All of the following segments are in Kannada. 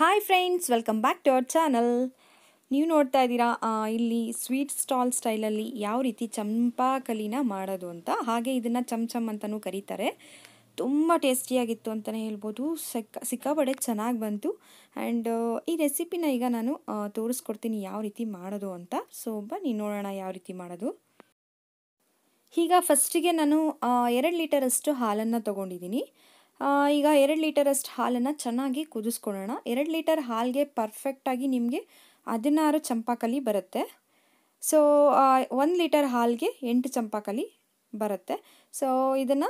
hi friends welcome back to our channel ನೀವು ನೋಡ್ತಾ ಇದ್ದೀರಾ ಇಲ್ಲಿ ಸ್ವೀಟ್ ಸ್ಟಾಲ್ ಸ್ಟೈಲಲ್ಲಿ ಯಾವ ರೀತಿ ಚಂಪಾಕಲಿನ ಮಾಡೋದು ಅಂತ ಹಾಗೆ ಇದನ್ನು ಚಮ್ ಚಮ್ ಅಂತಲೂ ಕರೀತಾರೆ ತುಂಬ ಟೇಸ್ಟಿಯಾಗಿತ್ತು ಅಂತಲೇ ಹೇಳ್ಬೋದು ಸಿಕ್ಕ ಸಿಕ್ಕಾಪಡೆ ಚೆನ್ನಾಗಿ ಬಂತು ಆ್ಯಂಡ್ ಈ ರೆಸಿಪಿನ ಈಗ ನಾನು ತೋರಿಸ್ಕೊಡ್ತೀನಿ ಯಾವ ರೀತಿ ಮಾಡೋದು ಅಂತ ಸೊ ನೀನು ನೋಡೋಣ ಯಾವ ರೀತಿ ಮಾಡೋದು ಈಗ ಫಸ್ಟಿಗೆ ನಾನು ಎರಡು ಲೀಟರಷ್ಟು ಹಾಲನ್ನು ತೊಗೊಂಡಿದ್ದೀನಿ ಈಗ ಎರಡು ಲೀಟರಷ್ಟು ಹಾಲನ್ನು ಚೆನ್ನಾಗಿ ಕುದಿಸ್ಕೊಳ್ಳೋಣ ಎರಡು ಲೀಟರ್ ಹಾಲಿಗೆ ಪರ್ಫೆಕ್ಟಾಗಿ ನಿಮಗೆ ಹದಿನಾರು ಚಂಪಾಕಲಿ ಬರುತ್ತೆ ಸೊ ಒಂದು ಲೀಟರ್ ಹಾಲಿಗೆ ಎಂಟು ಚಂಪಾಕಲಿ ಬರುತ್ತೆ ಸೊ ಇದನ್ನು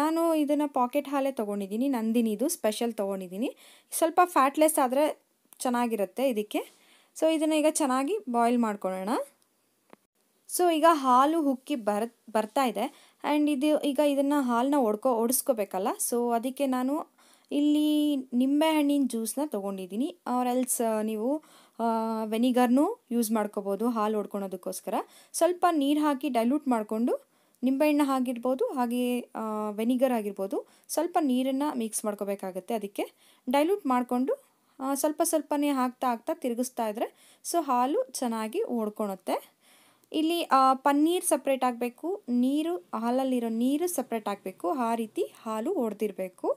ನಾನು ಇದನ್ನು ಪಾಕೆಟ್ ಹಾಲೇ ತೊಗೊಂಡಿದ್ದೀನಿ ನಂದಿನಿದು ಸ್ಪೆಷಲ್ ತೊಗೊಂಡಿದ್ದೀನಿ ಸ್ವಲ್ಪ ಫ್ಯಾಟ್ಲೆಸ್ ಆದರೆ ಚೆನ್ನಾಗಿರುತ್ತೆ ಇದಕ್ಕೆ ಸೊ ಇದನ್ನು ಈಗ ಚೆನ್ನಾಗಿ ಬಾಯ್ಲ್ ಮಾಡ್ಕೊಳ್ಳೋಣ ಸೊ ಈಗ ಹಾಲು ಹುಕ್ಕಿ ಬರ್ ಬರ್ತಾ ಇದೆ ಆ್ಯಂಡ್ ಇದು ಈಗ ಇದನ್ನು ಹಾಲನ್ನ ಒಡ್ಕೊ ಒಡಿಸ್ಕೋಬೇಕಲ್ಲ ಸೊ ಅದಕ್ಕೆ ನಾನು ಇಲ್ಲಿ ನಿಂಬೆಹಣ್ಣಿನ ಜ್ಯೂಸನ್ನ ತೊಗೊಂಡಿದ್ದೀನಿ ಆರ್ ಎಲ್ಸ್ ನೀವು ವೆನಿಗರ್ನೂ ಯೂಸ್ ಮಾಡ್ಕೋಬೋದು ಹಾಲು ಒಡ್ಕೊಳೋದಕ್ಕೋಸ್ಕರ ಸ್ವಲ್ಪ ನೀರು ಹಾಕಿ ಡೈಲ್ಯೂಟ್ ಮಾಡಿಕೊಂಡು ನಿಂಬೆಹಣ್ಣು ಆಗಿರ್ಬೋದು ಹಾಗೆಯೇ ವೆನಿಗರ್ ಆಗಿರ್ಬೋದು ಸ್ವಲ್ಪ ನೀರನ್ನು ಮಿಕ್ಸ್ ಮಾಡ್ಕೋಬೇಕಾಗತ್ತೆ ಅದಕ್ಕೆ ಡೈಲ್ಯೂಟ್ ಮಾಡಿಕೊಂಡು ಸ್ವಲ್ಪ ಸ್ವಲ್ಪನೇ ಹಾಕ್ತಾ ಹಾಕ್ತಾ ತಿರುಗಿಸ್ತಾ ಇದ್ದರೆ ಸೊ ಹಾಲು ಚೆನ್ನಾಗಿ ಓಡ್ಕೊಳುತ್ತೆ ಇಲ್ಲಿ ಪನ್ನೀರ್ ಸಪ್ರೇಟ್ ಆಗಬೇಕು ನೀರು ಹಾಲಲ್ಲಿರೋ ನೀರು ಸಪ್ರೇಟ್ ಆಗಬೇಕು ಆ ರೀತಿ ಹಾಲು ಒಡೆದಿರಬೇಕು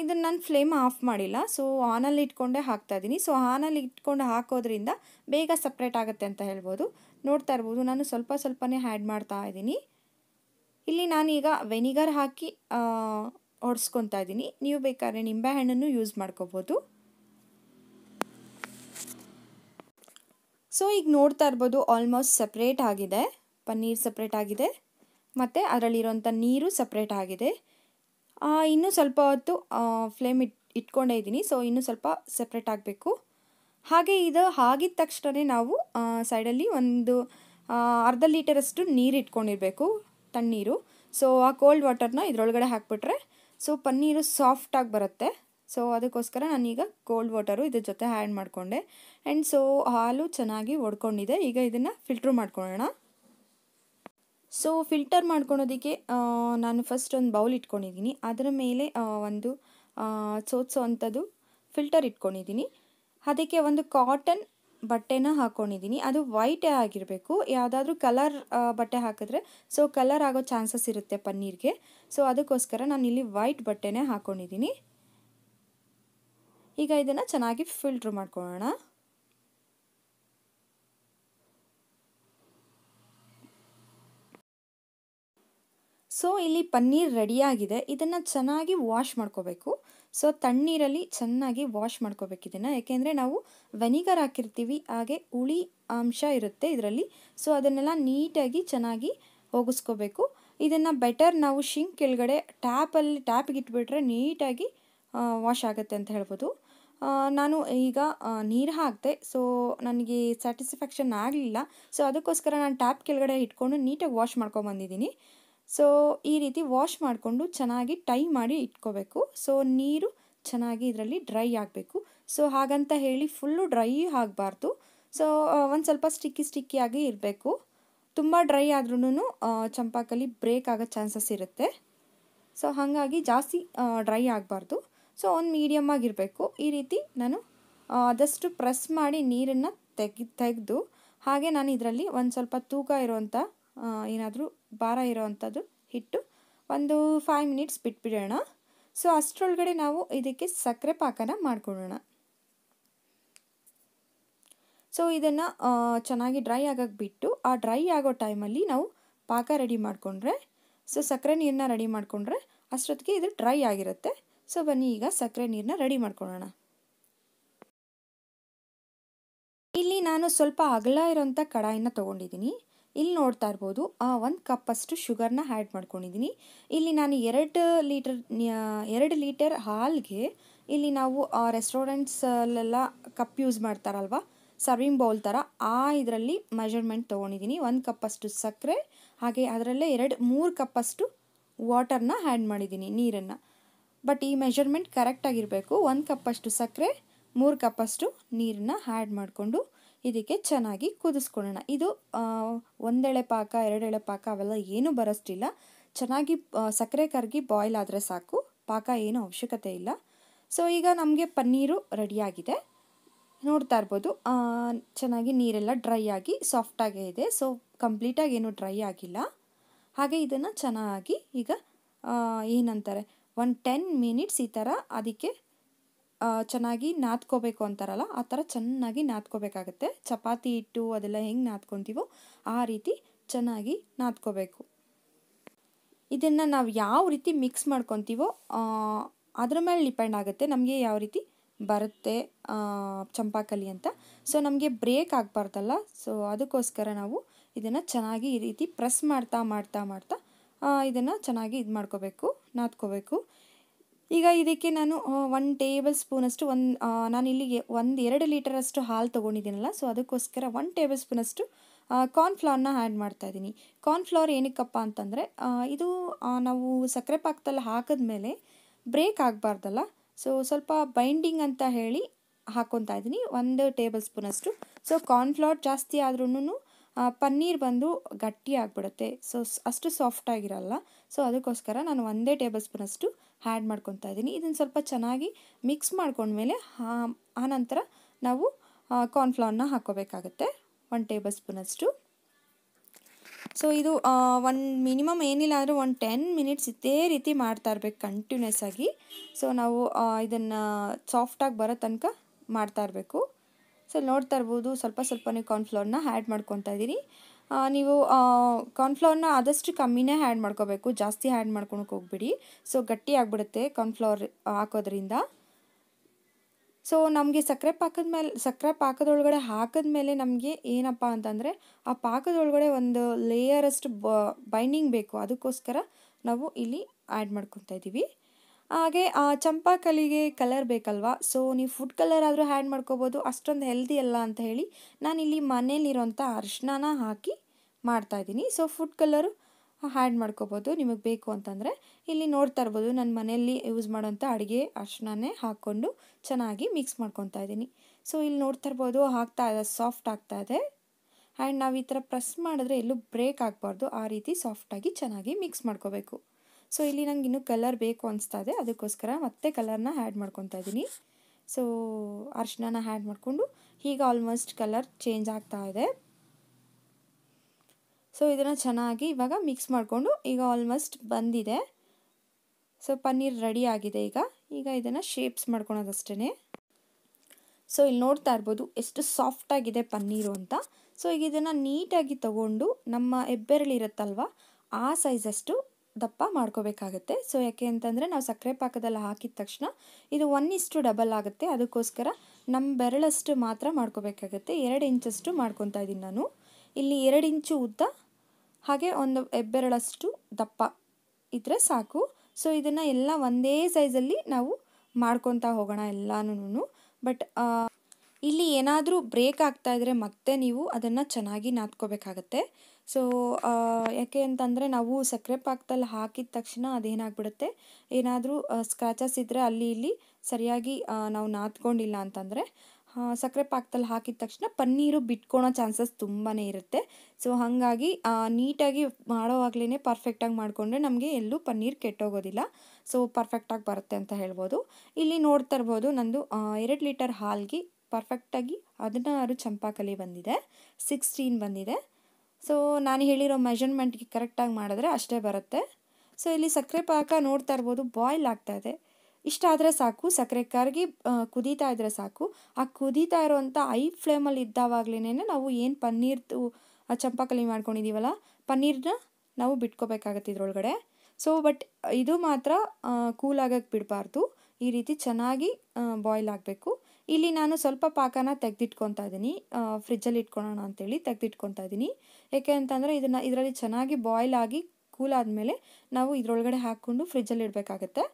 ಇದನ್ನು ನಾನು ಫ್ಲೇಮ್ ಆಫ್ ಮಾಡಿಲ್ಲ ಸೊ ಆನಲ್ಲಿ ಇಟ್ಕೊಂಡೇ ಹಾಕ್ತಾಯಿದ್ದೀನಿ ಸೊ ಆನಲ್ಲಿ ಇಟ್ಕೊಂಡು ಹಾಕೋದ್ರಿಂದ ಬೇಗ ಸಪ್ರೇಟ್ ಆಗುತ್ತೆ ಅಂತ ಹೇಳ್ಬೋದು ನೋಡ್ತಾ ಇರ್ಬೋದು ನಾನು ಸ್ವಲ್ಪ ಸ್ವಲ್ಪನೇ ಆ್ಯಡ್ ಮಾಡ್ತಾ ಇದ್ದೀನಿ ಇಲ್ಲಿ ನಾನೀಗ ವೆನಿಗರ್ ಹಾಕಿ ಒಡ್ಸ್ಕೊತಾ ಇದ್ದೀನಿ ನೀವು ಬೇಕಾದ್ರೆ ನಿಂಬೆಹಣ್ಣನ್ನು ಯೂಸ್ ಮಾಡ್ಕೋಬೋದು ಸೊ ಈಗ ನೋಡ್ತಾ ಇರ್ಬೋದು ಆಲ್ಮೋಸ್ಟ್ ಸಪ್ರೇಟ್ ಆಗಿದೆ ಪನ್ನೀರ್ ಸಪ್ರೇಟ್ ಆಗಿದೆ ಮತ್ತು ಅದರಲ್ಲಿರೋಂಥ ನೀರು ಸಪ್ರೇಟ್ ಆಗಿದೆ ಇನ್ನೂ ಸ್ವಲ್ಪ ಹೊತ್ತು ಫ್ಲೇಮ್ ಇಟ್ ಇಟ್ಕೊಂಡೇ ಇದ್ದೀನಿ ಸೊ ಇನ್ನೂ ಸ್ವಲ್ಪ ಸಪ್ರೇಟ್ ಆಗಬೇಕು ಹಾಗೆ ಇದು ಆಗಿದ ತಕ್ಷಣವೇ ನಾವು ಸೈಡಲ್ಲಿ ಒಂದು ಅರ್ಧ ಲೀಟರಷ್ಟು ನೀರು ಇಟ್ಕೊಂಡಿರಬೇಕು ತಣ್ಣೀರು ಸೊ ಆ ಕೋಲ್ಡ್ ವಾಟರ್ನ ಇದರೊಳಗಡೆ ಹಾಕಿಬಿಟ್ರೆ ಸೊ ಪನ್ನೀರು ಸಾಫ್ಟಾಗಿ ಬರುತ್ತೆ ಸೊ ಅದಕ್ಕೋಸ್ಕರ ನಾನೀಗ ಕೋಲ್ಡ್ ವಾಟರು ಇದ್ರ ಜೊತೆ ಆ್ಯಡ್ ಮಾಡಿಕೊಂಡೆ ಆ್ಯಂಡ್ ಸೊ ಹಾಲು ಚೆನ್ನಾಗಿ ಒಡ್ಕೊಂಡಿದೆ ಈಗ ಇದನ್ನು ಫಿಲ್ಟ್ರ್ ಮಾಡ್ಕೊಳ್ಳೋಣ ಸೊ ಫಿಲ್ಟರ್ ಮಾಡ್ಕೊಳೋದಕ್ಕೆ ನಾನು ಫಸ್ಟ್ ಒಂದು ಬೌಲ್ ಇಟ್ಕೊಂಡಿದ್ದೀನಿ ಅದರ ಮೇಲೆ ಒಂದು ಸೋತ್ಸೋ ಅಂಥದ್ದು ಫಿಲ್ಟರ್ ಇಟ್ಕೊಂಡಿದ್ದೀನಿ ಅದಕ್ಕೆ ಒಂದು ಕಾಟನ್ ಬಟ್ಟೆನ ಹಾಕ್ಕೊಂಡಿದ್ದೀನಿ ಅದು ವೈಟೇ ಆಗಿರಬೇಕು ಯಾವುದಾದ್ರೂ ಕಲರ್ ಬಟ್ಟೆ ಹಾಕಿದ್ರೆ ಸೊ ಕಲರ್ ಆಗೋ ಚಾನ್ಸಸ್ ಇರುತ್ತೆ ಪನ್ನೀರ್ಗೆ ಸೊ ಅದಕ್ಕೋಸ್ಕರ ನಾನು ಇಲ್ಲಿ ವೈಟ್ ಬಟ್ಟೆನೇ ಹಾಕ್ಕೊಂಡಿದ್ದೀನಿ ಈಗ ಇದನ್ನು ಚೆನ್ನಾಗಿ ಫಿಲ್ಟ್ರ್ ಮಾಡ್ಕೊಳ್ಳೋಣ ಸೊ ಇಲ್ಲಿ ಪನ್ನೀರ್ ರೆಡಿಯಾಗಿದೆ ಇದನ್ನು ಚೆನ್ನಾಗಿ ವಾಶ್ ಮಾಡ್ಕೋಬೇಕು ಸೊ ತಣ್ಣೀರಲ್ಲಿ ಚೆನ್ನಾಗಿ ವಾಶ್ ಮಾಡ್ಕೋಬೇಕು ಇದನ್ನು ಯಾಕೆಂದರೆ ನಾವು ವೆನಿಗರ್ ಹಾಕಿರ್ತೀವಿ ಹಾಗೆ ಹುಳಿ ಅಂಶ ಇರುತ್ತೆ ಇದರಲ್ಲಿ ಸೊ ಅದನ್ನೆಲ್ಲ ನೀಟಾಗಿ ಚೆನ್ನಾಗಿ ಹೋಗಿಸ್ಕೋಬೇಕು ಇದನ್ನು ಬೆಟರ್ ನಾವು ಶಿಂಕ್ ಕೆಳಗಡೆ ಟ್ಯಾಪಲ್ಲಿ ಟ್ಯಾಪಿಗೆ ಇಟ್ಬಿಟ್ರೆ ನೀಟಾಗಿ ವಾಶ್ ಆಗುತ್ತೆ ಅಂತ ಹೇಳ್ಬೋದು ನಾನು ಈಗ ನೀರು ಹಾಕಿದೆ ಸೊ ನನಗೆ ಸ್ಯಾಟಿಸ್ಫ್ಯಾಕ್ಷನ್ ಆಗಲಿಲ್ಲ ಸೊ ಅದಕ್ಕೋಸ್ಕರ ನಾನು ಟ್ಯಾಪ್ ಕೆಳಗಡೆ ಇಟ್ಕೊಂಡು ನೀಟಾಗಿ ವಾಶ್ ಮಾಡ್ಕೊಂಬಂದಿದ್ದೀನಿ ಸೊ ಈ ರೀತಿ ವಾಶ್ ಮಾಡಿಕೊಂಡು ಚೆನ್ನಾಗಿ ಟೈ ಮಾಡಿ ಇಟ್ಕೋಬೇಕು ಸೊ ನೀರು ಚೆನ್ನಾಗಿ ಇದರಲ್ಲಿ ಡ್ರೈ ಆಗಬೇಕು ಸೊ ಹಾಗಂತ ಹೇಳಿ ಫುಲ್ಲು ಡ್ರೈ ಆಗಬಾರ್ದು ಸೊ ಒಂದು ಸ್ವಲ್ಪ ಸ್ಟಿಕ್ಕಿ ಸ್ಟಿಕ್ಕಿಯಾಗಿ ಇರಬೇಕು ತುಂಬ ಡ್ರೈ ಆದ್ರೂ ಚಂಪಾಕಲ್ಲಿ ಬ್ರೇಕ್ ಆಗೋ ಚಾನ್ಸಸ್ ಇರುತ್ತೆ ಸೊ ಹಾಗಾಗಿ ಜಾಸ್ತಿ ಡ್ರೈ ಆಗಬಾರ್ದು ಸೊ ಒಂದು ಮೀಡಿಯಮ್ ಆಗಿರಬೇಕು ಈ ರೀತಿ ನಾನು ಆದಷ್ಟು ಪ್ರೆಸ್ ಮಾಡಿ ನೀರನ್ನು ತೆಗೆ ತೆಗೆದು ಹಾಗೆ ನಾನು ಇದರಲ್ಲಿ ಒಂದು ಸ್ವಲ್ಪ ತೂಕ ಇರೋವಂಥ ಏನಾದರೂ ಭಾರ ಇರೋವಂಥದ್ದು ಹಿಟ್ಟು ಒಂದು ಫೈವ್ ಮಿನಿಟ್ಸ್ ಬಿಟ್ಬಿಡೋಣ ಸೊ ಅಷ್ಟರೊಳಗಡೆ ನಾವು ಇದಕ್ಕೆ ಸಕ್ಕರೆ ಪಾಕನ ಮಾಡ್ಕೊಳ್ಳೋಣ ಸೊ ಇದನ್ನು ಚೆನ್ನಾಗಿ ಡ್ರೈ ಆಗೋಕ್ಕೆ ಬಿಟ್ಟು ಆ ಡ್ರೈ ಆಗೋ ಟೈಮಲ್ಲಿ ನಾವು ಪಾಕ ರೆಡಿ ಮಾಡಿಕೊಂಡ್ರೆ ಸೊ ಸಕ್ಕರೆ ನೀರನ್ನ ರೆಡಿ ಮಾಡಿಕೊಂಡ್ರೆ ಅಷ್ಟೊತ್ತಿಗೆ ಇದು ಡ್ರೈ ಆಗಿರುತ್ತೆ ಸೊ ಬನ್ನಿ ಈಗ ಸಕ್ಕರೆ ನೀರನ್ನ ರೆಡಿ ಮಾಡ್ಕೊಳ್ಳೋಣ ಇಲ್ಲಿ ನಾನು ಸ್ವಲ್ಪ ಅಗಲ ಇರೋಂಥ ಕಡಾಯಿನ ತೊಗೊಂಡಿದ್ದೀನಿ ಇಲ್ಲಿ ನೋಡ್ತಾ ಇರ್ಬೋದು ಆ ಒಂದು ಕಪ್ಪಷ್ಟು ಶುಗರ್ನ ಆ್ಯಡ್ ಮಾಡ್ಕೊಂಡಿದ್ದೀನಿ ಇಲ್ಲಿ ನಾನು ಎರಡು ಲೀಟರ್ ಎರಡು ಲೀಟರ್ ಹಾಲ್ಗೆ ಇಲ್ಲಿ ನಾವು ರೆಸ್ಟೋರೆಂಟ್ಸಲ್ಲೆಲ್ಲ ಕಪ್ ಯೂಸ್ ಮಾಡ್ತಾರಲ್ವ ಸರ್ವಿಂಗ್ ಬೌಲ್ ಥರ ಆ ಇದರಲ್ಲಿ ಮೆಜರ್ಮೆಂಟ್ ತೊಗೊಂಡಿದ್ದೀನಿ ಒಂದು ಕಪ್ಪಷ್ಟು ಸಕ್ಕರೆ ಹಾಗೆ ಅದರಲ್ಲೇ ಎರಡು ಮೂರು ಕಪ್ಪಷ್ಟು ವಾಟರ್ನ ಆ್ಯಡ್ ಮಾಡಿದ್ದೀನಿ ನೀರನ್ನು ಬಟ್ ಈ ಮೆಷರ್ಮೆಂಟ್ ಕರೆಕ್ಟಾಗಿರಬೇಕು ಒಂದು ಕಪ್ಪಷ್ಟು ಸಕ್ಕರೆ ಮೂರು ಕಪ್ಪಷ್ಟು ನೀರನ್ನ ಹ್ಯಾಡ್ ಮಾಡಿಕೊಂಡು ಇದಕ್ಕೆ ಚೆನ್ನಾಗಿ ಕುದಿಸ್ಕೊಳ್ಳೋಣ ಇದು ಒಂದೆಳೆ ಪಾಕ ಎರಡೆಳೆ ಪಾಕ ಅವೆಲ್ಲ ಏನೂ ಬರೋಷ್ಟಿಲ್ಲ ಚೆನ್ನಾಗಿ ಸಕ್ಕರೆ ಕರಗಿ ಬಾಯ್ಲ್ ಆದರೆ ಸಾಕು ಪಾಕ ಏನೂ ಅವಶ್ಯಕತೆ ಇಲ್ಲ ಸೊ ಈಗ ನಮಗೆ ಪನ್ನೀರು ರೆಡಿಯಾಗಿದೆ ನೋಡ್ತಾ ಇರ್ಬೋದು ಚೆನ್ನಾಗಿ ನೀರೆಲ್ಲ ಡ್ರೈ ಆಗಿ ಸಾಫ್ಟಾಗೇ ಇದೆ ಸೊ ಕಂಪ್ಲೀಟಾಗಿ ಏನೂ ಡ್ರೈ ಆಗಿಲ್ಲ ಹಾಗೆ ಇದನ್ನು ಚೆನ್ನಾಗಿ ಈಗ ಏನಂತಾರೆ ಒಂದು ಟೆನ್ ಮಿನಿಟ್ಸ್ ಈ ಥರ ಅದಕ್ಕೆ ಚೆನ್ನಾಗಿ ನಾದ್ಕೋಬೇಕು ಅಂತಾರಲ್ಲ ಆ ಥರ ಚೆನ್ನಾಗಿ ನಾದ್ಕೋಬೇಕಾಗತ್ತೆ ಚಪಾತಿ ಹಿಟ್ಟು ಅದೆಲ್ಲ ಹೆಂಗೆ ನಾದ್ಕೊತೀವೋ ಆ ರೀತಿ ಚೆನ್ನಾಗಿ ನಾದ್ಕೋಬೇಕು ಇದನ್ನು ನಾವು ಯಾವ ರೀತಿ ಮಿಕ್ಸ್ ಮಾಡ್ಕೊತೀವೋ ಅದ್ರ ಮೇಲೆ ಡಿಪೆಂಡ್ ಆಗುತ್ತೆ ನಮಗೆ ಯಾವ ರೀತಿ ಬರುತ್ತೆ ಚಂಪಾಕಲಿ ಅಂತ ಸೊ ನಮಗೆ ಬ್ರೇಕ್ ಆಗಬಾರ್ದಲ್ಲ ಸೊ ಅದಕ್ಕೋಸ್ಕರ ನಾವು ಇದನ್ನು ಚೆನ್ನಾಗಿ ಈ ರೀತಿ ಪ್ರೆಸ್ ಮಾಡ್ತಾ ಮಾಡ್ತಾ ಮಾಡ್ತಾ ಇದನ್ನು ಚೆನ್ನಾಗಿ ಇದು ಮಾಡ್ಕೋಬೇಕು ನಾದ್ಕೋಬೇಕು ಈಗ ಇದಕ್ಕೆ ನಾನು ಒನ್ ಟೇಬಲ್ ಸ್ಪೂನಷ್ಟು ಒಂದು ನಾನು ಇಲ್ಲಿಗೆ ಒಂದು ಎರಡು ಲೀಟರಷ್ಟು ಹಾಲು ತೊಗೊಂಡಿದ್ದೀನಲ್ಲ ಸೊ ಅದಕ್ಕೋಸ್ಕರ ಒನ್ ಟೇಬಲ್ ಸ್ಪೂನಷ್ಟು ಕಾರ್ನ್ಫ್ಲವರ್ನ ಆ್ಯಡ್ ಮಾಡ್ತಾಯಿದ್ದೀನಿ ಕಾರ್ನ್ಫ್ಲವರ್ ಏನಕ್ಕಪ್ಪ ಅಂತಂದರೆ ಇದು ನಾವು ಸಕ್ಕರೆ ಪಾಕದಲ್ಲಿ ಹಾಕಿದ್ಮೇಲೆ ಬ್ರೇಕ್ ಆಗಬಾರ್ದಲ್ಲ ಸೊ ಸ್ವಲ್ಪ ಬೈಂಡಿಂಗ್ ಅಂತ ಹೇಳಿ ಹಾಕ್ಕೊತಾ ಇದ್ದೀನಿ ಒಂದು ಟೇಬಲ್ ಸ್ಪೂನಷ್ಟು ಸೊ ಕಾರ್ನ್ಫ್ಲವರ್ ಜಾಸ್ತಿ ಆದ್ರೂ ಪನ್ನೀರ್ ಬಂದು ಗಟ್ಟಿ ಆಗಿಬಿಡುತ್ತೆ ಸೊ ಅಷ್ಟು ಸಾಫ್ಟಾಗಿರಲ್ಲ ಸೊ ಅದಕ್ಕೋಸ್ಕರ ನಾನು ಒಂದೇ ಟೇಬಲ್ ಸ್ಪೂನಷ್ಟು ಆ್ಯಡ್ ಮಾಡ್ಕೊತಾ ಇದ್ದೀನಿ ಇದನ್ನು ಸ್ವಲ್ಪ ಚೆನ್ನಾಗಿ ಮಿಕ್ಸ್ ಮಾಡ್ಕೊಂಡ್ಮೇಲೆ ಆನಂತರ ನಾವು ಕಾರ್ನ್ಫ್ಲವರ್ನ ಹಾಕೋಬೇಕಾಗುತ್ತೆ ಒನ್ ಟೇಬಲ್ ಸ್ಪೂನಷ್ಟು ಸೊ ಇದು ಒನ್ ಮಿನಿಮಮ್ ಏನಿಲ್ಲ ಅಂದರೆ ಒಂದು ಟೆನ್ ಮಿನಿಟ್ಸ್ ಇದೇ ರೀತಿ ಮಾಡ್ತಾ ಇರಬೇಕು ಕಂಟಿನ್ಯೂಸ್ ಆಗಿ ಸೊ ನಾವು ಇದನ್ನು ಸಾಫ್ಟಾಗಿ ಬರೋ ತನಕ ಮಾಡ್ತಾ ಇರಬೇಕು ಸೊ ಇಲ್ಲಿ ನೋಡ್ತಾ ಇರ್ಬೋದು ಸ್ವಲ್ಪ ಸ್ವಲ್ಪನೇ ಕಾರ್ನ್ಫ್ಲೋರ್ನ ಆ್ಯಡ್ ಮಾಡ್ಕೊತಾ ಇದ್ದೀರಿ ನೀವು ಕಾರ್ನ್ಫ್ಲೋರ್ನ ಆದಷ್ಟು ಕಮ್ಮಿನೇ ಆ್ಯಡ್ ಮಾಡ್ಕೋಬೇಕು ಜಾಸ್ತಿ ಆ್ಯಡ್ ಮಾಡ್ಕೊಳಕ್ಕೆ ಹೋಗ್ಬಿಡಿ ಸೊ ಗಟ್ಟಿ ಆಗಿಬಿಡುತ್ತೆ ಕಾರ್ನ್ಫ್ಲೋರ್ ಹಾಕೋದ್ರಿಂದ ಸೊ ನಮಗೆ ಸಕ್ಕರೆ ಪಾಕದ ಮೇಲೆ ಸಕ್ಕರೆ ಪಾಕದೊಳಗಡೆ ಹಾಕಿದ್ಮೇಲೆ ನಮಗೆ ಏನಪ್ಪ ಅಂತಂದರೆ ಆ ಪಾಕದೊಳಗಡೆ ಒಂದು ಲೇಯರಷ್ಟು ಬೈಂಡಿಂಗ್ ಬೇಕು ಅದಕ್ಕೋಸ್ಕರ ನಾವು ಇಲ್ಲಿ ಆ್ಯಡ್ ಮಾಡ್ಕೊತಾ ಇದ್ದೀವಿ ಹಾಗೆ ಚಂಪಾಕಲಿಗೆ ಕಲರ್ ಬೇಕಲ್ವಾ ಸೊ ನೀವು ಫುಡ್ ಕಲರ್ ಆದರೂ ಹ್ಯಾಡ್ ಮಾಡ್ಕೋಬೋದು ಅಷ್ಟೊಂದು ಹೆಲ್ದಿ ಅಲ್ಲ ಅಂತ ಹೇಳಿ ನಾನಿಲ್ಲಿ ಮನೇಲಿರೋಂಥ ಅರಿಶಿನ ಹಾಕಿ ಮಾಡ್ತಾಯಿದ್ದೀನಿ ಸೊ ಫುಡ್ ಕಲರು ಹ್ಯಾಡ್ ಮಾಡ್ಕೋಬೋದು ನಿಮಗೆ ಬೇಕು ಅಂತಂದರೆ ಇಲ್ಲಿ ನೋಡ್ತಾ ಇರ್ಬೋದು ನನ್ನ ಮನೆಯಲ್ಲಿ ಯೂಸ್ ಮಾಡೋಂಥ ಅಡುಗೆ ಅರಿಶಿನೇ ಹಾಕ್ಕೊಂಡು ಚೆನ್ನಾಗಿ ಮಿಕ್ಸ್ ಮಾಡ್ಕೊತಾ ಇದ್ದೀನಿ ಸೊ ಇಲ್ಲಿ ನೋಡ್ತಾ ಇರ್ಬೋದು ಹಾಕ್ತಾ ಇದೆ ಸಾಫ್ಟ್ ಆಗ್ತಾ ಇದೆ ಆ್ಯಂಡ್ ನಾವು ಈ ಥರ ಪ್ರೆಸ್ ಮಾಡಿದ್ರೆ ಎಲ್ಲೂ ಬ್ರೇಕ್ ಆಗಬಾರ್ದು ಆ ರೀತಿ ಸಾಫ್ಟಾಗಿ ಚೆನ್ನಾಗಿ ಮಿಕ್ಸ್ ಮಾಡ್ಕೋಬೇಕು ಸೊ ಇಲ್ಲಿ ನಂಗೆ ಇನ್ನೂ ಕಲರ್ ಬೇಕು ಅನಿಸ್ತಾ ಇದೆ ಅದಕ್ಕೋಸ್ಕರ ಮತ್ತೆ ಕಲರ್ನ ಆ್ಯಡ್ ಮಾಡ್ಕೊತಾ ಇದ್ದೀನಿ ಸೊ ಅರ್ಶಿನ ಆ್ಯಡ್ ಮಾಡಿಕೊಂಡು ಹೀಗೆ ಆಲ್ಮೋಸ್ಟ್ ಕಲರ್ ಚೇಂಜ್ ಆಗ್ತಾ ಇದೆ ಸೊ ಇದನ್ನು ಚೆನ್ನಾಗಿ ಇವಾಗ ಮಿಕ್ಸ್ ಮಾಡಿಕೊಂಡು ಈಗ ಆಲ್ಮೋಸ್ಟ್ ಬಂದಿದೆ ಸೊ ಪನ್ನೀರ್ ರೆಡಿ ಆಗಿದೆ ಈಗ ಈಗ ಇದನ್ನು ಶೇಪ್ಸ್ ಮಾಡ್ಕೊಳೋದಷ್ಟೇ ಸೊ ಇಲ್ಲಿ ನೋಡ್ತಾ ಇರ್ಬೋದು ಎಷ್ಟು ಸಾಫ್ಟಾಗಿದೆ ಪನ್ನೀರು ಅಂತ ಸೊ ಈಗ ಇದನ್ನು ನೀಟಾಗಿ ತಗೊಂಡು ನಮ್ಮ ಹೆಬ್ಬೆರಳಿರುತ್ತಲ್ವ ಆ ಸೈಜಷ್ಟು ದಪ್ಪ ಮಾಡ್ಕೋಬೇಕಾಗತ್ತೆ ಸೊ ಯಾಕೆ ಅಂತಂದರೆ ನಾವು ಸಕ್ಕರೆ ಪಾಕದಲ್ಲಿ ಹಾಕಿದ ತಕ್ಷಣ ಇದು ಒನ್ ಇಷ್ಟು ಡಬಲ್ ಆಗುತ್ತೆ ಅದಕ್ಕೋಸ್ಕರ ನಮ್ಮ ಬೆರಳಷ್ಟು ಮಾತ್ರ ಮಾಡ್ಕೋಬೇಕಾಗತ್ತೆ ಎರಡು ಇಂಚಷ್ಟು ಮಾಡ್ಕೊತಾ ಇದ್ದೀನಿ ನಾನು ಇಲ್ಲಿ ಎರಡು ಇಂಚು ಉದ್ದ ಹಾಗೆ ಒಂದು ಹೆಬ್ಬೆರಳಷ್ಟು ದಪ್ಪ ಇದ್ದರೆ ಸಾಕು ಸೊ ಇದನ್ನು ಎಲ್ಲ ಒಂದೇ ಸೈಜಲ್ಲಿ ನಾವು ಮಾಡ್ಕೊತಾ ಹೋಗೋಣ ಎಲ್ಲಾನು ಬಟ್ ಇಲ್ಲಿ ಏನಾದರೂ ಬ್ರೇಕ್ ಆಗ್ತಾ ಇದ್ದರೆ ಮತ್ತೆ ನೀವು ಅದನ್ನು ಚೆನ್ನಾಗಿ ನಾದ್ಕೋಬೇಕಾಗತ್ತೆ ಸೊ ಯಾಕೆ ಅಂತಂದರೆ ನಾವು ಸಕ್ಕರೆ ಪಾಕದಲ್ಲಿ ಹಾಕಿದ ತಕ್ಷಣ ಅದೇನಾಗ್ಬಿಡುತ್ತೆ ಏನಾದರೂ ಸ್ಕ್ರ್ಯಾಚಸ್ ಇದ್ದರೆ ಅಲ್ಲಿ ಇಲ್ಲಿ ಸರಿಯಾಗಿ ನಾವು ನಾದ್ಕೊಂಡಿಲ್ಲ ಅಂತಂದರೆ ಸಕ್ಕರೆ ಪಾಕದಲ್ಲಿ ಹಾಕಿದ ತಕ್ಷಣ ಪನ್ನೀರು ಬಿಟ್ಕೊಳೋ ಚಾನ್ಸಸ್ ತುಂಬಾ ಇರುತ್ತೆ ಸೊ ಹಾಗಾಗಿ ನೀಟಾಗಿ ಮಾಡೋವಾಗಲೇ ಪರ್ಫೆಕ್ಟಾಗಿ ಮಾಡಿಕೊಂಡ್ರೆ ನಮಗೆ ಎಲ್ಲೂ ಪನ್ನೀರ್ ಕೆಟ್ಟೋಗೋದಿಲ್ಲ ಸೊ ಪರ್ಫೆಕ್ಟಾಗಿ ಬರುತ್ತೆ ಅಂತ ಹೇಳ್ಬೋದು ಇಲ್ಲಿ ನೋಡ್ತಾ ಇರ್ಬೋದು ನಂದು ಎರಡು ಲೀಟರ್ ಹಾಲಿಗೆ ಪರ್ಫೆಕ್ಟಾಗಿ ಹದಿನಾರು ಚಂಪಾಕಲಿ ಬಂದಿದೆ ಸಿಕ್ಸ್ಟೀನ್ ಬಂದಿದೆ ಸೊ ನಾನು ಹೇಳಿರೋ ಮೆಷರ್ಮೆಂಟ್ಗೆ ಕರೆಕ್ಟಾಗಿ ಮಾಡಿದ್ರೆ ಅಷ್ಟೇ ಬರುತ್ತೆ ಸೊ ಇಲ್ಲಿ ಸಕ್ಕರೆ ಪಾಕ ನೋಡ್ತಾ ಇರ್ಬೋದು ಬಾಯ್ಲ್ ಆಗ್ತಾ ಇದೆ ಇಷ್ಟಾದರೆ ಸಾಕು ಸಕ್ಕರೆ ಕರಗಿ ಕುದೀತಾ ಇದ್ದರೆ ಸಾಕು ಆ ಕುದೀತಾ ಇರೋವಂಥ ಐ ಫ್ಲೇಮಲ್ಲಿ ಇದ್ದಾವಾಗ್ಲೇ ನಾವು ಏನು ಪನ್ನೀರ್ದು ಚಂಪಾಕಲಿ ಮಾಡ್ಕೊಂಡಿದ್ದೀವಲ್ಲ ಪನ್ನೀರ್ನ ನಾವು ಬಿಟ್ಕೋಬೇಕಾಗತ್ತೆ ಇದರೊಳಗಡೆ ಸೊ ಬಟ್ ಇದು ಮಾತ್ರ ಕೂಲ್ ಆಗೋಕ್ಕೆ ಬಿಡಬಾರ್ದು ಈ ರೀತಿ ಚೆನ್ನಾಗಿ ಬಾಯ್ಲ್ ಆಗಬೇಕು ಇಲ್ಲಿ ನಾನು ಸ್ವಲ್ಪ ಪಾಕನ ತೆಗೆದಿಟ್ಕೊತಾ ಇದ್ದೀನಿ ಫ್ರಿಜ್ಜಲ್ಲಿ ಇಟ್ಕೊಳೋಣ ಅಂತೇಳಿ ತೆಗೆದಿಟ್ಕೊತಾ ಇದ್ದೀನಿ ಏಕೆ ಅಂತಂದರೆ ಇದನ್ನು ಇದರಲ್ಲಿ ಚೆನ್ನಾಗಿ ಬಾಯ್ಲ್ ಆಗಿ ಕೂಲ್ ಆದಮೇಲೆ ನಾವು ಇದರೊಳಗಡೆ ಹಾಕ್ಕೊಂಡು ಫ್ರಿಜ್ಜಲ್ಲಿ ಇಡಬೇಕಾಗತ್ತೆ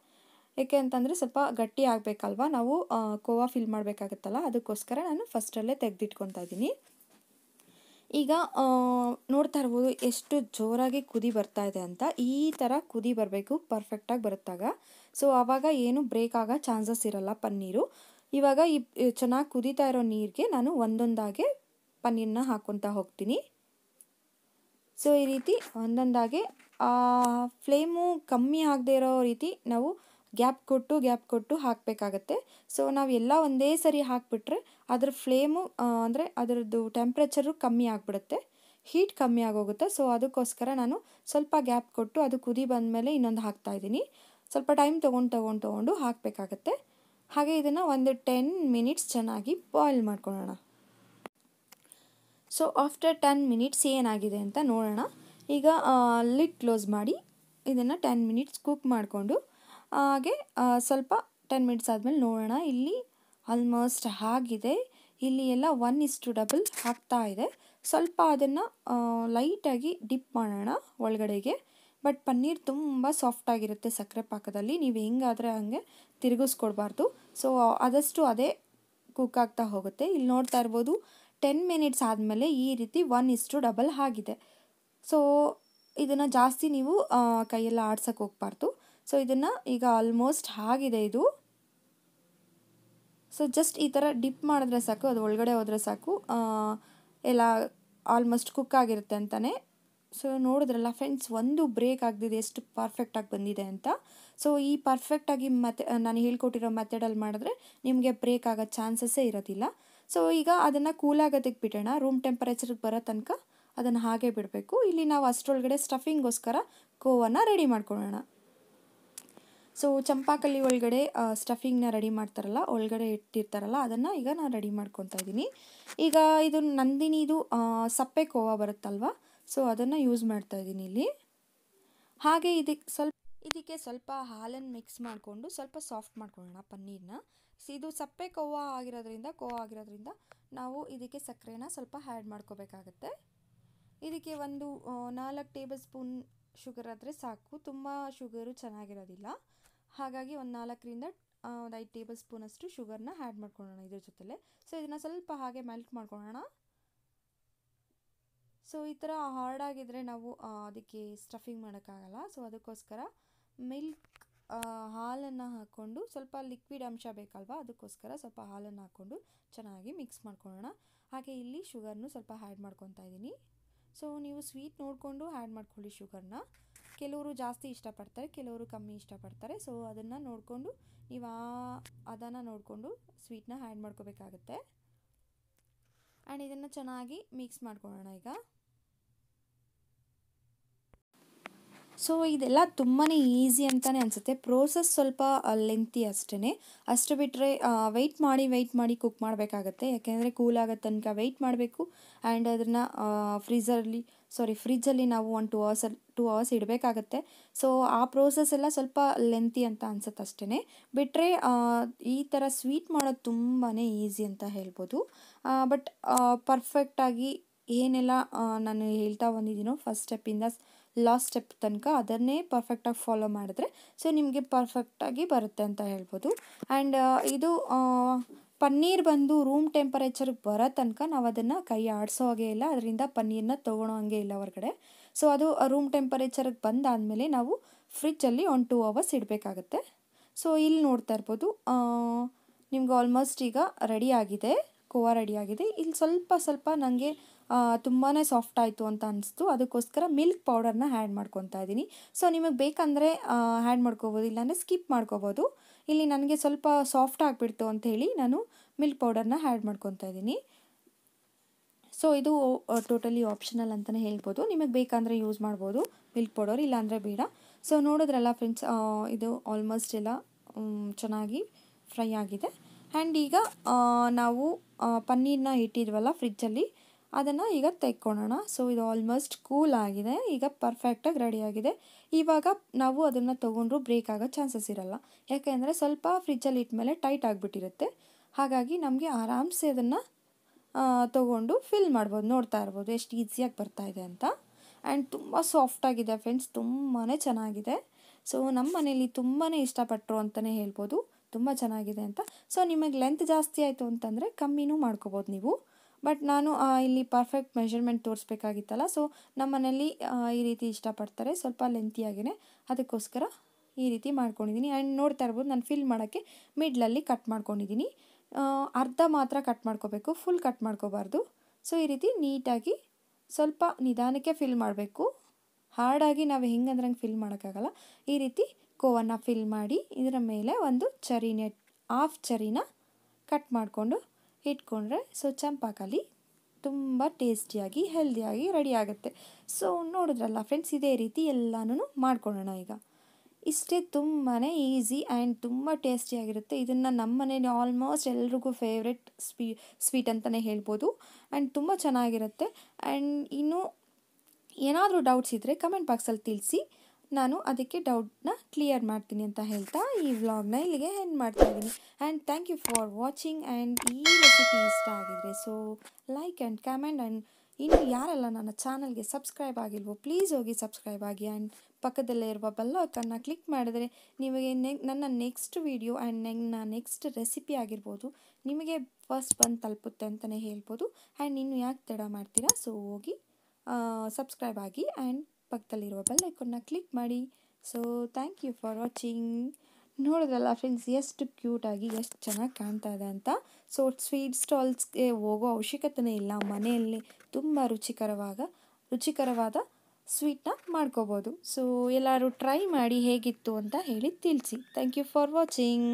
ಏಕೆ ಅಂತಂದರೆ ಸ್ವಲ್ಪ ಗಟ್ಟಿ ಆಗಬೇಕಲ್ವ ನಾವು ಕೋವಾ ಫಿಲ್ ಮಾಡಬೇಕಾಗತ್ತಲ್ಲ ಅದಕ್ಕೋಸ್ಕರ ನಾನು ಫಸ್ಟಲ್ಲೇ ತೆಗೆದಿಟ್ಕೊತಾ ಇದ್ದೀನಿ ಈಗ ನೋಡ್ತಾ ಇರ್ಬೋದು ಎಷ್ಟು ಜೋರಾಗಿ ಕುದಿ ಬರ್ತಾ ಇದೆ ಅಂತ ಈ ಥರ ಕುದಿ ಬರಬೇಕು ಪರ್ಫೆಕ್ಟಾಗಿ ಬರುತ್ತಾಗ ಸೊ ಆವಾಗ ಏನು ಬ್ರೇಕ್ ಆಗೋ ಚಾನ್ಸಸ್ ಇರಲ್ಲ ಪನ್ನೀರು ಇವಾಗ ಈ ಚೆನ್ನಾಗಿ ಕುದೀತಾ ಇರೋ ನೀರಿಗೆ ನಾನು ಒಂದೊಂದಾಗೆ ಪನ್ನೀರನ್ನ ಹಾಕ್ಕೊತಾ ಹೋಗ್ತೀನಿ ಸೊ ಈ ರೀತಿ ಒಂದೊಂದಾಗೆ ಫ್ಲೇಮು ಕಮ್ಮಿ ಆಗದೆ ಇರೋ ರೀತಿ ನಾವು ಗ್ಯಾಪ್ ಕೊಟ್ಟು ಗ್ಯಾಪ್ ಕೊಟ್ಟು ಹಾಕಬೇಕಾಗತ್ತೆ ಸೊ ನಾವು ಎಲ್ಲ ಒಂದೇ ಸರಿ ಹಾಕಿಬಿಟ್ರೆ ಅದ್ರ ಫ್ಲೇಮು ಅಂದರೆ ಅದರದ್ದು ಟೆಂಪ್ರೇಚರು ಕಮ್ಮಿ ಆಗಿಬಿಡುತ್ತೆ ಹೀಟ್ ಕಮ್ಮಿ ಆಗೋಗುತ್ತೆ ಸೊ ಅದಕ್ಕೋಸ್ಕರ ನಾನು ಸ್ವಲ್ಪ ಗ್ಯಾಪ್ ಕೊಟ್ಟು ಅದು ಕುದಿ ಬಂದಮೇಲೆ ಇನ್ನೊಂದು ಹಾಕ್ತಾಯಿದ್ದೀನಿ ಸ್ವಲ್ಪ ಟೈಮ್ ತೊಗೊಂಡು ತೊಗೊಂಡು ತೊಗೊಂಡು ಹಾಕಬೇಕಾಗತ್ತೆ ಹಾಗೆ ಇದನ್ನು ಒಂದು ಟೆನ್ ಮಿನಿಟ್ಸ್ ಚೆನ್ನಾಗಿ ಬಾಯ್ಲ್ ಮಾಡ್ಕೊಳ್ಳೋಣ ಸೊ ಆಫ್ಟರ್ ಟೆನ್ ಮಿನಿಟ್ಸ್ ಏನಾಗಿದೆ ಅಂತ ನೋಡೋಣ ಈಗ ಲಿಡ್ ಕ್ಲೋಸ್ ಮಾಡಿ ಇದನ್ನು ಟೆನ್ ಮಿನಿಟ್ಸ್ ಕುಕ್ ಮಾಡಿಕೊಂಡು ಹಾಗೆ ಸ್ವಲ್ಪ ಟೆನ್ ಮಿನಿಟ್ಸ್ ಆದಮೇಲೆ ನೋಡೋಣ ಇಲ್ಲಿ ಆಲ್ಮೋಸ್ಟ್ ಆಗಿದೆ ಇಲ್ಲಿ ಎಲ್ಲ ಒನ್ ಟು ಡಬಲ್ ಹಾಕ್ತಾ ಇದೆ ಸ್ವಲ್ಪ ಅದನ್ನು ಲೈಟಾಗಿ ಡಿಪ್ ಮಾಡೋಣ ಒಳಗಡೆಗೆ ಬಟ್ ಪನ್ನೀರ್ ತುಂಬ ಸಾಫ್ಟಾಗಿರುತ್ತೆ ಸಕ್ಕರೆ ಪಾಕದಲ್ಲಿ ನೀವು ಹೆಂಗಾದರೆ ಹಾಗೆ ತಿರುಗಿಸ್ಕೊಡ್ಬಾರ್ದು ಸೊ ಆದಷ್ಟು ಅದೇ ಕುಕ್ ಆಗ್ತಾ ಹೋಗುತ್ತೆ ಇಲ್ಲಿ ನೋಡ್ತಾ ಇರ್ಬೋದು ಟೆನ್ ಮಿನಿಟ್ಸ್ ಆದಮೇಲೆ ಈ ರೀತಿ ಒನ್ ಇಷ್ಟು ಡಬಲ್ ಆಗಿದೆ ಸೊ ಇದನ್ನು ಜಾಸ್ತಿ ನೀವು ಕೈಯಲ್ಲಿ ಆಡ್ಸೋಕೆ ಹೋಗ್ಬಾರ್ದು ಸೊ ಇದನ್ನು ಈಗ ಆಲ್ಮೋಸ್ಟ್ ಆಗಿದೆ ಇದು ಸೊ ಜಸ್ಟ್ ಈ ಥರ ಡಿಪ್ ಮಾಡಿದ್ರೆ ಸಾಕು ಅದು ಒಳಗಡೆ ಹೋದರೆ ಸಾಕು ಎಲ್ಲ ಆಲ್ಮೋಸ್ಟ್ ಕುಕ್ ಆಗಿರುತ್ತೆ ಅಂತಲೇ ಸೊ ನೋಡಿದ್ರಲ್ಲ ಫ್ರೆಂಡ್ಸ್ ಒಂದು ಬ್ರೇಕ್ ಆಗದಿದೆ ಎಷ್ಟು ಪರ್ಫೆಕ್ಟಾಗಿ ಬಂದಿದೆ ಅಂತ ಸೊ ಈ ಪರ್ಫೆಕ್ಟಾಗಿ ಮತ್ತೆ ನಾನು ಹೇಳ್ಕೊಟ್ಟಿರೋ ಮೆಥಡಲ್ಲಿ ಮಾಡಿದ್ರೆ ನಿಮಗೆ ಬ್ರೇಕ್ ಆಗೋ ಚಾನ್ಸಸ್ಸೇ ಇರೋದಿಲ್ಲ ಸೊ ಈಗ ಅದನ್ನು ಕೂಲಾಗೋದಕ್ಕೆ ಬಿಟ್ಟೋಣ ರೂಮ್ ಟೆಂಪರೇಚರ್ಗೆ ಬರೋ ತನಕ ಅದನ್ನು ಹಾಗೆ ಬಿಡಬೇಕು ಇಲ್ಲಿ ನಾವು ಅಷ್ಟರೊಳಗಡೆ ಸ್ಟಫಿಂಗೋಸ್ಕರ ಕೋವನ್ನು ರೆಡಿ ಮಾಡ್ಕೊಳ್ಳೋಣ ಸೊ ಚಂಪಾಕಲ್ಲಿ ಒಳಗಡೆ ಸ್ಟಫಿಂಗ್ನ ರೆಡಿ ಮಾಡ್ತಾರಲ್ಲ ಒಳಗಡೆ ಇಟ್ಟಿರ್ತಾರಲ್ಲ ಅದನ್ನು ಈಗ ನಾನು ರೆಡಿ ಮಾಡ್ಕೊತಾ ಇದ್ದೀನಿ ಈಗ ಇದು ನಂದಿನಿದು ಸಪ್ಪೆ ಕೋವಾ ಬರುತ್ತಲ್ವ ಸೊ ಅದನ್ನು ಯೂಸ್ ಮಾಡ್ತಾ ಇದ್ದೀನಿ ಇಲ್ಲಿ ಹಾಗೆ ಇದಕ್ಕೆ ಸ್ವಲ್ಪ ಇದಕ್ಕೆ ಸ್ವಲ್ಪ ಹಾಲನ್ನು ಮಿಕ್ಸ್ ಮಾಡಿಕೊಂಡು ಸ್ವಲ್ಪ ಸಾಫ್ಟ್ ಮಾಡ್ಕೊಳ್ಳೋಣ ಪನ್ನೀರನ್ನ ಇದು ಸಪ್ಪೆ ಕೋವಾ ಆಗಿರೋದ್ರಿಂದ ಕೋವಾ ಆಗಿರೋದ್ರಿಂದ ನಾವು ಇದಕ್ಕೆ ಸಕ್ಕರೆನ ಸ್ವಲ್ಪ ಆ್ಯಡ್ ಮಾಡ್ಕೋಬೇಕಾಗತ್ತೆ ಇದಕ್ಕೆ ಒಂದು ನಾಲ್ಕು ಟೇಬಲ್ ಸ್ಪೂನ್ ಶುಗರ್ ಆದರೆ ಸಾಕು ತುಂಬ ಶುಗರು ಚೆನ್ನಾಗಿರೋದಿಲ್ಲ ಹಾಗಾಗಿ ಒಂದು ನಾಲ್ಕರಿಂದ ಒಂದು ಐದು ಟೇಬಲ್ ಸ್ಪೂನಷ್ಟು ಶುಗರ್ನ ಆ್ಯಡ್ ಮಾಡ್ಕೊಳ್ಳೋಣ ಇದ್ರ ಜೊತೆಲೆ ಸೊ ಇದನ್ನು ಸ್ವಲ್ಪ ಹಾಗೆ ಮೆಲ್ಟ್ ಮಾಡ್ಕೊಳ್ಳೋಣ ಸೊ ಈ ಥರ ಆಗಿದ್ದರೆ ನಾವು ಅದಕ್ಕೆ ಸ್ಟಫಿಂಗ್ ಮಾಡೋಕ್ಕಾಗಲ್ಲ ಸೊ ಅದಕ್ಕೋಸ್ಕರ ಮಿಲ್ಕ್ ಹಾಲನ್ನು ಹಾಕ್ಕೊಂಡು ಸ್ವಲ್ಪ ಲಿಕ್ವಿಡ್ ಅಂಶ ಬೇಕಲ್ವಾ ಅದಕ್ಕೋಸ್ಕರ ಸ್ವಲ್ಪ ಹಾಲನ್ನು ಹಾಕ್ಕೊಂಡು ಚೆನ್ನಾಗಿ ಮಿಕ್ಸ್ ಮಾಡ್ಕೊಳ್ಳೋಣ ಹಾಗೆ ಇಲ್ಲಿ ಶುಗರ್ನು ಸ್ವಲ್ಪ ಹ್ಯಾಡ್ ಮಾಡ್ಕೊತಾ ಇದ್ದೀನಿ ಸೊ ನೀವು ಸ್ವೀಟ್ ನೋಡಿಕೊಂಡು ಆ್ಯಡ್ ಮಾಡ್ಕೊಳ್ಳಿ ಶುಗರ್ನ ಕೆಲವರು ಜಾಸ್ತಿ ಇಷ್ಟಪಡ್ತಾರೆ ಕೆಲವರು ಕಮ್ಮಿ ಇಷ್ಟಪಡ್ತಾರೆ ಸೊ ಅದನ್ನು ನೋಡಿಕೊಂಡು ನೀವು ಆ ಅದನ್ನು ನೋಡಿಕೊಂಡು ಸ್ವೀಟ್ನ ಆ್ಯಡ್ ಮಾಡ್ಕೋಬೇಕಾಗತ್ತೆ ಆ್ಯಂಡ್ ಇದನ್ನು ಚೆನ್ನಾಗಿ ಮಿಕ್ಸ್ ಮಾಡ್ಕೊಳ್ಳೋಣ ಈಗ ಸೊ ಇದೆಲ್ಲ ತುಂಬಾ ಈಸಿ ಅಂತಲೇ ಅನಿಸುತ್ತೆ ಪ್ರೋಸೆಸ್ ಸ್ವಲ್ಪ ಲೆಂತಿ ಅಷ್ಟೇ ಅಷ್ಟು ಬಿಟ್ಟರೆ ವೆಯ್ಟ್ ಮಾಡಿ ವೆಯ್ಟ್ ಮಾಡಿ ಕುಕ್ ಮಾಡಬೇಕಾಗತ್ತೆ ಯಾಕೆಂದರೆ ಕೂಲ್ ಆಗೋ ತನಕ ವೆಯ್ಟ್ ಮಾಡಬೇಕು ಆ್ಯಂಡ್ ಅದನ್ನು ಫ್ರೀಝರಲ್ಲಿ ಸಾರಿ ಫ್ರಿಜ್ಜಲ್ಲಿ ನಾವು ಒನ್ ಟು ಅವರ್ಸಲ್ಲಿ ಟೂ ಅವರ್ಸ್ ಇಡಬೇಕಾಗತ್ತೆ ಸೊ ಆ ಪ್ರೋಸೆಸ್ ಎಲ್ಲ ಸ್ವಲ್ಪ ಲೆಂತಿ ಅಂತ ಅನ್ಸುತ್ತೆ ಅಷ್ಟೇ ಬಿಟ್ಟರೆ ಈ ಥರ ಸ್ವೀಟ್ ಮಾಡೋದು ತುಂಬಾ ಈಸಿ ಅಂತ ಹೇಳ್ಬೋದು ಬಟ್ ಪರ್ಫೆಕ್ಟಾಗಿ ಏನೆಲ್ಲ ನಾನು ಹೇಳ್ತಾ ಬಂದಿದ್ದೀನೋ ಫಸ್ಟ್ ಸ್ಟೆಪ್ಪಿಂದ ಲಾಸ್ಟ್ ಸ್ಟೆಪ್ ತನಕ ಅದನ್ನೇ ಪರ್ಫೆಕ್ಟಾಗಿ ಫಾಲೋ ಮಾಡಿದ್ರೆ ಸೊ ನಿಮಗೆ ಪರ್ಫೆಕ್ಟಾಗಿ ಬರುತ್ತೆ ಅಂತ ಹೇಳ್ಬೋದು ಆ್ಯಂಡ್ uh, ಇದು ಪನ್ನೀರ್ ಬಂದು ರೂಮ್ ಟೆಂಪರೇಚರ್ಗೆ ಬರೋ ತನಕ ನಾವು ಅದನ್ನು ಕೈ ಆಡಿಸೋ ಹಾಗೆ ಇಲ್ಲ ಅದರಿಂದ ಪನ್ನೀರನ್ನ ತೊಗೊಳೋ ಹಂಗೆ ಇಲ್ಲ ಹೊರಗಡೆ ಸೊ ಅದು ರೂಮ್ ಟೆಂಪರೇಚರ್ಗೆ ಬಂದಾದಮೇಲೆ ನಾವು ಫ್ರಿಜ್ಜಲ್ಲಿ ಒನ್ ಟೂ ಅವರ್ಸ್ ಇಡಬೇಕಾಗತ್ತೆ ಸೊ ಇಲ್ಲಿ ನೋಡ್ತಾ ಇರ್ಬೋದು ನಿಮ್ಗೆ ಆಲ್ಮೋಸ್ಟ್ ಈಗ ರೆಡಿ ಆಗಿದೆ ಕೋವಾ ರೆಡಿ ಆಗಿದೆ ಇಲ್ಲಿ ಸ್ವಲ್ಪ ಸ್ವಲ್ಪ ನನಗೆ ತುಂಬಾ ಸಾಫ್ಟ್ ಆಯಿತು ಅಂತ ಅನಿಸ್ತು ಅದಕ್ಕೋಸ್ಕರ ಮಿಲ್ಕ್ ಪೌಡರ್ನ ಹ್ಯಾಡ್ ಮಾಡ್ಕೊತಾ ಇದ್ದೀನಿ ಸೊ ನಿಮಗೆ ಬೇಕಂದರೆ ಆ್ಯಡ್ ಮಾಡ್ಕೋಬೋದು ಇಲ್ಲಾಂದರೆ ಸ್ಕಿಪ್ ಮಾಡ್ಕೋಬೋದು ಇಲ್ಲಿ ನನಗೆ ಸ್ವಲ್ಪ ಸಾಫ್ಟ್ ಆಗಿಬಿಡ್ತು ಅಂಥೇಳಿ ನಾನು ಮಿಲ್ಕ್ ಪೌಡರ್ನ ಹ್ಯಾಡ್ ಮಾಡ್ಕೊತಾ ಇದ್ದೀನಿ ಸೊ ಇದು ಟೋಟಲಿ ಆಪ್ಷನಲ್ ಅಂತಲೇ ಹೇಳ್ಬೋದು ನಿಮಗೆ ಬೇಕಂದರೆ ಯೂಸ್ ಮಾಡ್ಬೋದು ಮಿಲ್ಕ್ ಪೌಡರ್ ಇಲ್ಲಾಂದರೆ ಬೇಡ ಸೊ ನೋಡಿದ್ರಲ್ಲ ಫ್ರೆಂಡ್ಸ್ ಇದು ಆಲ್ಮೋಸ್ಟ್ ಎಲ್ಲ ಚೆನ್ನಾಗಿ ಫ್ರೈ ಆಗಿದೆ ಆ್ಯಂಡ್ ಈಗ ನಾವು ಪನ್ನೀರನ್ನ ಇಟ್ಟಿದ್ವಲ್ಲ ಫ್ರಿಜ್ಜಲ್ಲಿ ಅದನ್ನು ಈಗ ತೆಕ್ಕೊಳ್ಳೋಣ ಸೊ ಇದು ಆಲ್ಮೋಸ್ಟ್ ಕೂಲ್ ಆಗಿದೆ ಈಗ ಪರ್ಫೆಕ್ಟಾಗಿ ರೆಡಿಯಾಗಿದೆ ಇವಾಗ ನಾವು ಅದನ್ನು ತೊಗೊಂಡ್ರು ಬ್ರೇಕ್ ಆಗೋ ಚಾನ್ಸಸ್ ಇರಲ್ಲ ಯಾಕೆಂದರೆ ಸ್ವಲ್ಪ ಫ್ರಿಜ್ಜಲ್ಲಿ ಇಟ್ಟ ಟೈಟ್ ಆಗಿಬಿಟ್ಟಿರುತ್ತೆ ಹಾಗಾಗಿ ನಮಗೆ ಆರಾಮ್ಸೆ ಅದನ್ನು ತೊಗೊಂಡು ಫಿಲ್ ಮಾಡ್ಬೋದು ನೋಡ್ತಾ ಇರ್ಬೋದು ಎಷ್ಟು ಈಸಿಯಾಗಿ ಬರ್ತಾ ಇದೆ ಅಂತ ಆ್ಯಂಡ್ ತುಂಬ ಸಾಫ್ಟಾಗಿದೆ ಫ್ರೆಂಡ್ಸ್ ತುಂಬಾ ಚೆನ್ನಾಗಿದೆ ಸೊ ನಮ್ಮ ಮನೇಲಿ ತುಂಬಾ ಇಷ್ಟಪಟ್ಟರು ಅಂತಲೇ ಹೇಳ್ಬೋದು ತುಂಬ ಚೆನ್ನಾಗಿದೆ ಅಂತ ಸೊ ನಿಮಗೆ ಲೆಂತ್ ಜಾಸ್ತಿ ಆಯಿತು ಅಂತಂದರೆ ಕಮ್ಮಿನೂ ಮಾಡ್ಕೋಬೋದು ನೀವು ಬಟ್ ನಾನು ಇಲ್ಲಿ ಪರ್ಫೆಕ್ಟ್ ಮೆಷರ್ಮೆಂಟ್ ತೋರಿಸ್ಬೇಕಾಗಿತ್ತಲ್ಲ ಸೊ ನಮ್ಮ ಮನೇಲಿ ಈ ರೀತಿ ಇಷ್ಟಪಡ್ತಾರೆ ಸ್ವಲ್ಪ ಲೆಂತಿಯಾಗಿಯೇ ಅದಕ್ಕೋಸ್ಕರ ಈ ರೀತಿ ಮಾಡ್ಕೊಂಡಿದ್ದೀನಿ ಆ್ಯಂಡ್ ನೋಡ್ತಾ ಇರ್ಬೋದು ನಾನು ಫಿಲ್ ಮಾಡೋಕ್ಕೆ ಮಿಡ್ಲಲ್ಲಿ ಕಟ್ ಮಾಡ್ಕೊಂಡಿದ್ದೀನಿ ಅರ್ಧ ಮಾತ್ರ ಕಟ್ ಮಾಡ್ಕೋಬೇಕು ಫುಲ್ ಕಟ್ ಮಾಡ್ಕೋಬಾರ್ದು ಸೊ ಈ ರೀತಿ ನೀಟಾಗಿ ಸ್ವಲ್ಪ ನಿಧಾನಕ್ಕೆ ಫಿಲ್ ಮಾಡಬೇಕು ಹಾರ್ಡಾಗಿ ನಾವು ಹೆಂಗಂದ್ರೆ ಹಂಗೆ ಫಿಲ್ ಮಾಡೋಕ್ಕಾಗಲ್ಲ ಈ ರೀತಿ ಕೋವನ್ನು ಫಿಲ್ ಮಾಡಿ ಇದರ ಮೇಲೆ ಒಂದು ಚರಿನೆ ಹಾಫ್ ಚರಿನ ಕಟ್ ಮಾಡಿಕೊಂಡು ಇಟ್ಕೊಂಡ್ರೆ ಸೊ ಚಂಪಾಕಲಿ ತುಂಬ ಟೇಸ್ಟಿಯಾಗಿ ಹೆಲ್ದಿಯಾಗಿ ರೆಡಿ ಆಗುತ್ತೆ ಸೊ ನೋಡಿದ್ರಲ್ಲ ಫ್ರೆಂಡ್ಸ್ ಇದೇ ರೀತಿ ಎಲ್ಲನೂ ಮಾಡ್ಕೊಳ್ಳೋಣ ಈಗ ಇಷ್ಟೇ ತುಂಬಾ ಈಸಿ ಆ್ಯಂಡ್ ತುಂಬ ಟೇಸ್ಟಿಯಾಗಿರುತ್ತೆ ಇದನ್ನು ನಮ್ಮ ಮನೇಲಿ ಆಲ್ಮೋಸ್ಟ್ ಎಲ್ರಿಗೂ ಫೇವ್ರೆಟ್ ಸ್ವೀ ಸ್ವೀಟ್ ಅಂತಲೇ ಹೇಳ್ಬೋದು ಆ್ಯಂಡ್ ತುಂಬ ಚೆನ್ನಾಗಿರುತ್ತೆ ಆ್ಯಂಡ್ ಇನ್ನೂ ಏನಾದರೂ ಡೌಟ್ಸ್ ಇದ್ದರೆ ಕಮೆಂಟ್ ಬಾಕ್ಸಲ್ಲಿ ತಿಳಿಸಿ ನಾನು ಅದಕ್ಕೆ ಡೌಟ್ನ ಕ್ಲಿಯರ್ ಮಾಡ್ತೀನಿ ಅಂತ ಹೇಳ್ತಾ ಈ ವ್ಲಾಗ್ನ ಇಲ್ಲಿಗೆ ಹೆಂಡ್ ಮಾಡ್ತಾ ಇದ್ದೀನಿ and thank you for watching and ಈ ರೆಸಿಪಿ ಇಷ್ಟ ಆಗಿದರೆ so like and comment and ಇನ್ನು ಯಾರೆಲ್ಲ ನನ್ನ ಚಾನಲ್ಗೆ ಸಬ್ಸ್ಕ್ರೈಬ್ ಆಗಿಲ್ವೋ ಪ್ಲೀಸ್ ಹೋಗಿ ಸಬ್ಸ್ಕ್ರೈಬ್ ಆಗಿ ಆ್ಯಂಡ್ ಪಕ್ಕದಲ್ಲೇ ಇರುವ ಬೆಲ್ಲ ಕ್ಲಿಕ್ ಮಾಡಿದರೆ ನಿಮಗೆ ನನ್ನ ನೆಕ್ಸ್ಟ್ ವೀಡಿಯೋ ಆ್ಯಂಡ್ ನನ್ನ ನೆಕ್ಸ್ಟ್ ರೆಸಿಪಿ ಆಗಿರ್ಬೋದು ನಿಮಗೆ ಫಸ್ಟ್ ಬಂದು ತಲುಪುತ್ತೆ ಅಂತಲೇ ಹೇಳ್ಬೋದು ಆ್ಯಂಡ್ ಇನ್ನು ಯಾಕೆ ತಡ ಮಾಡ್ತೀರಾ ಸೊ ಹೋಗಿ ಸಬ್ಸ್ಕ್ರೈಬ್ ಆಗಿ ಆ್ಯಂಡ್ ಪಕ್ಕದಲ್ಲಿರುವ ಬೆಲ್ಲೈಕನ್ನ ಕ್ಲಿಕ್ ಮಾಡಿ so thank you for watching ನೋಡಿದ್ರಲ್ಲ ಫ್ರೆಂಡ್ಸ್ ಎಷ್ಟು ಕ್ಯೂಟಾಗಿ ಎಷ್ಟು ಚೆನ್ನಾಗಿ ಕಾಣ್ತಾ ಇದೆ ಅಂತ ಸೊ ಸ್ವೀಟ್ ಸ್ಟಾಲ್ಸ್ಗೆ ಹೋಗೋ ಅವಶ್ಯಕತೆಯೇ ಇಲ್ಲ ಮನೆಯಲ್ಲಿ ತುಂಬ ರುಚಿಕರವಾದ ರುಚಿಕರವಾದ ಸ್ವೀಟ್ನ ಮಾಡ್ಕೋಬೋದು ಸೊ ಎಲ್ಲರೂ ಟ್ರೈ ಮಾಡಿ ಹೇಗಿತ್ತು ಅಂತ ಹೇಳಿ ತಿಳಿಸಿ ಥ್ಯಾಂಕ್ ಯು ಫಾರ್ ವಾಚಿಂಗ್